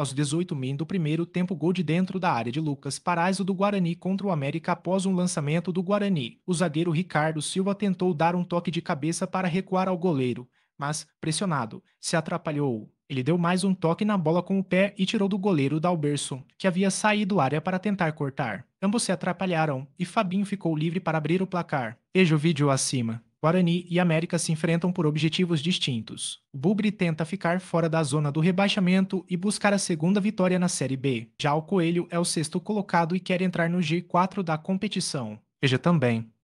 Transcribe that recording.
Aos 18 min do primeiro tempo, gol de dentro da área de Lucas Paraíso do Guarani contra o América após um lançamento do Guarani. O zagueiro Ricardo Silva tentou dar um toque de cabeça para recuar ao goleiro, mas, pressionado, se atrapalhou. Ele deu mais um toque na bola com o pé e tirou do goleiro Dalberson, que havia saído área para tentar cortar. Ambos se atrapalharam e Fabinho ficou livre para abrir o placar. Veja o vídeo acima. Guarani e América se enfrentam por objetivos distintos. O Bugre tenta ficar fora da zona do rebaixamento e buscar a segunda vitória na Série B. Já o Coelho é o sexto colocado e quer entrar no G4 da competição. Veja também.